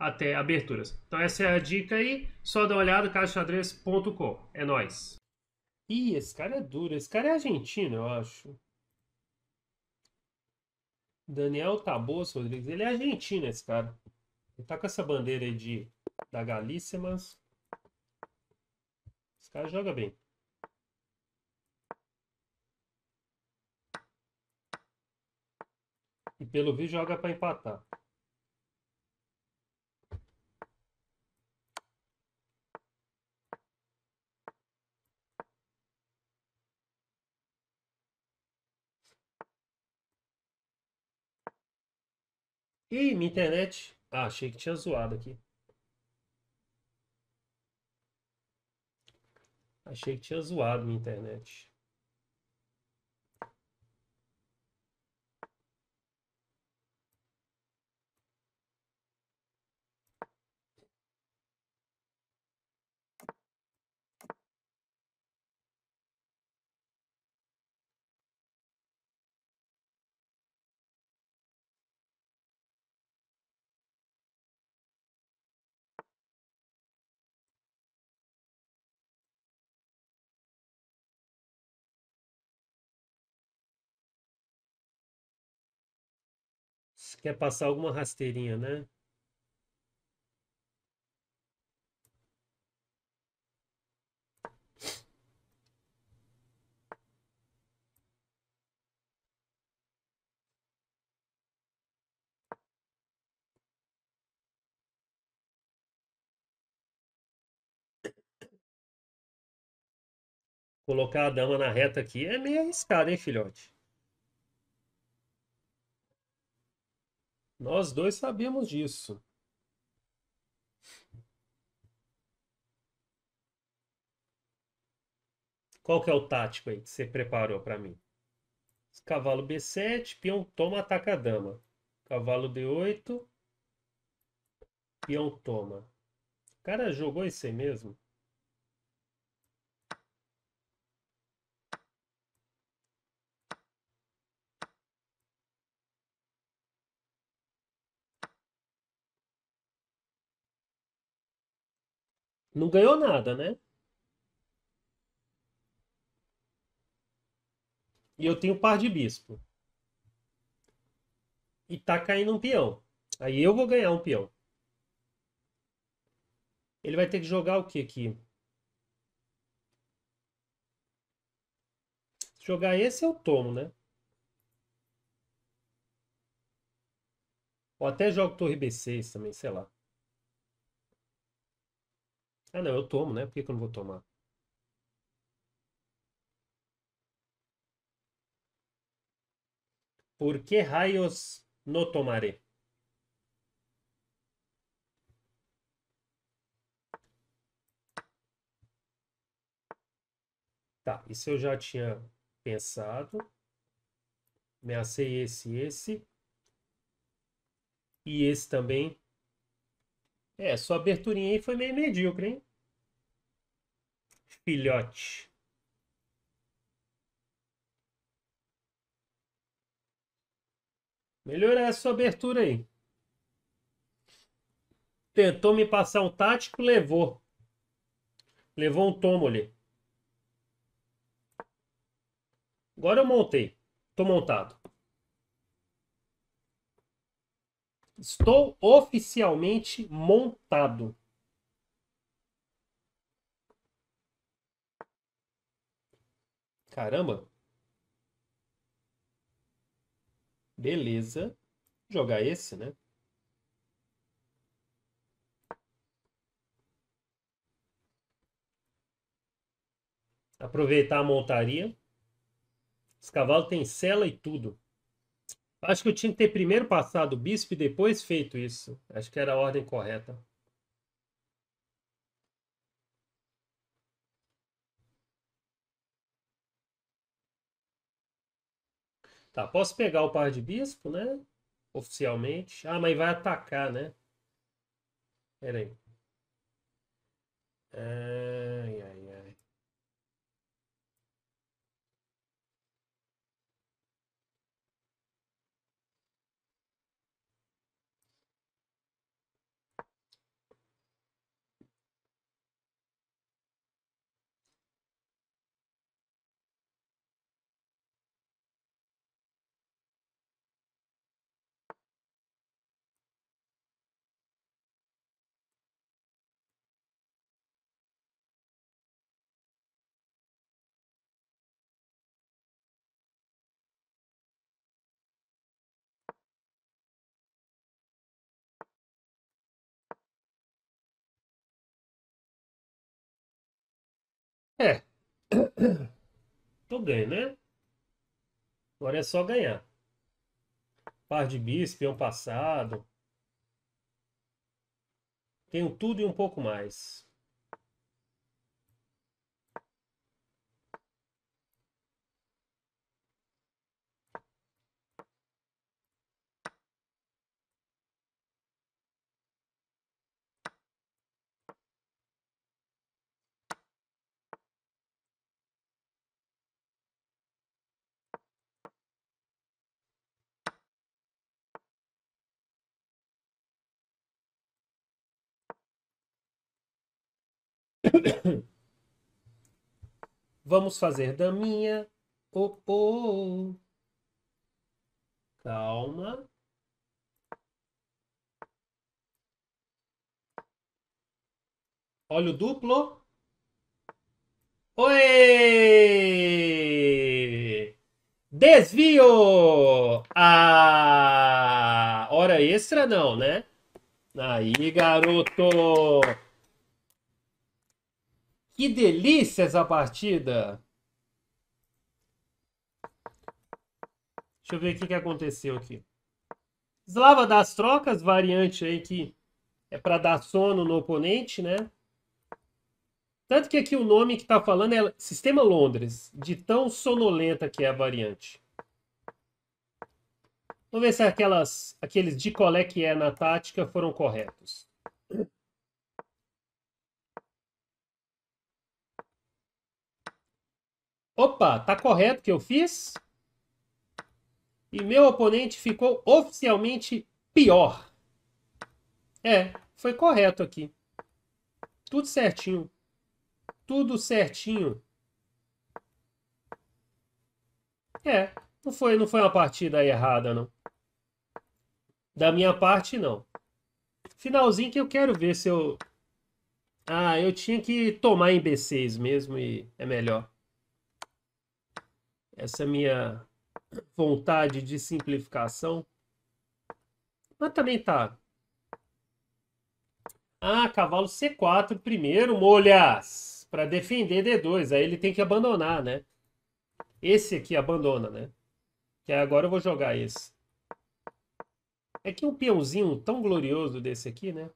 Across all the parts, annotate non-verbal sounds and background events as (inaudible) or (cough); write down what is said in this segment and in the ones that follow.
até aberturas. Então essa é a dica aí, só dá uma olhada, caixadrez.com. É nóis. Ih, esse cara é duro, esse cara é argentino, eu acho. Daniel Taboso Rodrigues, ele é argentino esse cara. Ele tá com essa bandeira aí de, da Galícia, mas esse cara joga bem. E pelo visto joga para empatar. Ih, minha internet. Ah, achei que tinha zoado aqui. Achei que tinha zoado minha internet. Você quer passar alguma rasteirinha, né? Colocar a dama na reta aqui é meio arriscado, hein, filhote? Nós dois sabemos disso. Qual que é o tático aí que você preparou para mim? Cavalo B7, peão toma, ataca a dama. Cavalo D8, peão toma. O cara jogou isso aí mesmo? Não ganhou nada, né? E eu tenho par de bispo. E tá caindo um peão. Aí eu vou ganhar um peão. Ele vai ter que jogar o que aqui? Se jogar esse, eu tomo, né? Ou até jogo torre B6 também, sei lá. Ah, não, eu tomo, né? Por que, que eu não vou tomar? Por que raios no tomaré? Tá, isso eu já tinha pensado. Ameacei esse e esse. E esse também é, sua aberturinha aí foi meio medíocre, hein? Filhote. Melhorar essa sua abertura aí. Tentou me passar um tático, levou. Levou um tomo ali. Agora eu montei. Tô montado. Estou oficialmente montado. Caramba. Beleza. Vou jogar esse, né? Aproveitar a montaria. Esse cavalo tem sela e tudo. Acho que eu tinha que ter primeiro passado o bispo e depois feito isso. Acho que era a ordem correta. Tá, posso pegar o par de bispo, né? Oficialmente. Ah, mas vai atacar, né? Pera aí. Ai, ai. tô ganho, né? Agora é só ganhar. Par de bis, peão é passado. Tenho tudo e um pouco mais. Vamos fazer daminha. Oh, oh. Calma. Olha o duplo. Oi! Desvio! Ah! Hora extra não, né? Aí, garoto! Que delícia essa partida! Deixa eu ver o que, que aconteceu aqui. Slava das trocas, variante aí que é para dar sono no oponente, né? Tanto que aqui o nome que está falando é Sistema Londres, de tão sonolenta que é a variante. Vamos ver se aquelas, aqueles de colé que é na tática foram corretos. Opa, tá correto o que eu fiz? E meu oponente ficou oficialmente pior. É, foi correto aqui. Tudo certinho. Tudo certinho. É, não foi, não foi uma partida errada, não. Da minha parte, não. Finalzinho que eu quero ver se eu... Ah, eu tinha que tomar em B6 mesmo e é melhor essa minha vontade de simplificação. Mas também tá. Ah, cavalo C4 primeiro, molhas, para defender D2. Aí ele tem que abandonar, né? Esse aqui abandona, né? Que agora eu vou jogar esse. É que um peãozinho tão glorioso desse aqui, né?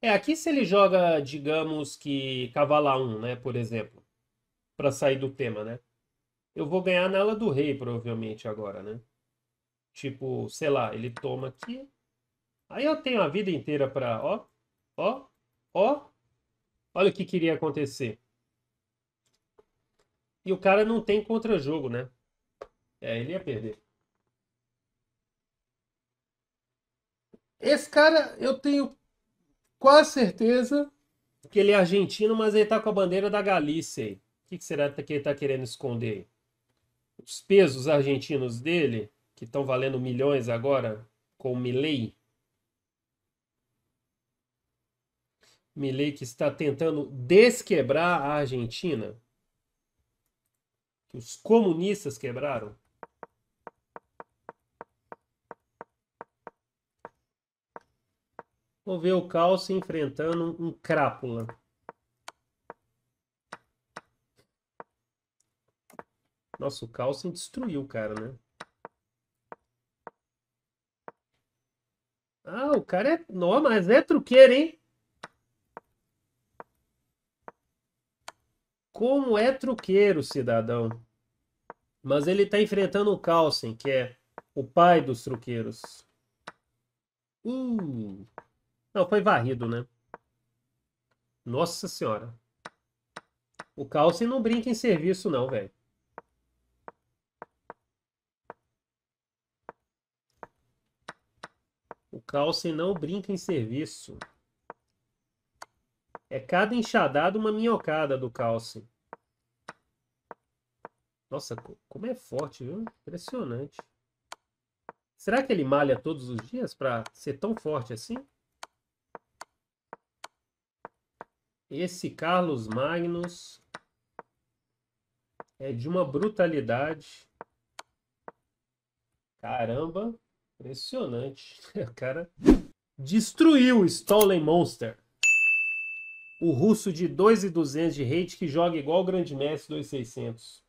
É, aqui se ele joga, digamos que cavalo A1, né, por exemplo para sair do tema, né? Eu vou ganhar na ala do rei, provavelmente, agora, né? Tipo, sei lá, ele toma aqui. Aí eu tenho a vida inteira para ó, ó, ó. Olha o que queria acontecer. E o cara não tem contra-jogo, né? É, ele ia perder. Esse cara, eu tenho quase certeza que ele é argentino, mas ele tá com a bandeira da Galícia aí que, que será que ele está querendo esconder? Os pesos argentinos dele, que estão valendo milhões agora, com o Milley. Milley que está tentando desquebrar a Argentina, que os comunistas quebraram. Vamos ver o Calcio enfrentando um crápula. Nossa, o Carlsen destruiu o cara, né? Ah, o cara é. Não, mas é truqueiro, hein? Como é truqueiro, cidadão. Mas ele tá enfrentando o Carlsen, que é o pai dos truqueiros. Uh. Não, foi varrido, né? Nossa senhora. O Carlsen não brinca em serviço, não, velho. O Carlsen não brinca em serviço. É cada enxadada uma minhocada do Carlsen. Nossa, como é forte, viu? Impressionante. Será que ele malha todos os dias para ser tão forte assim? Esse Carlos Magnus é de uma brutalidade. Caramba. Impressionante. (laughs) O cara destruiu o Stolen Monster. O russo de 2,200 de rate que joga igual o Grande Messi 2,600.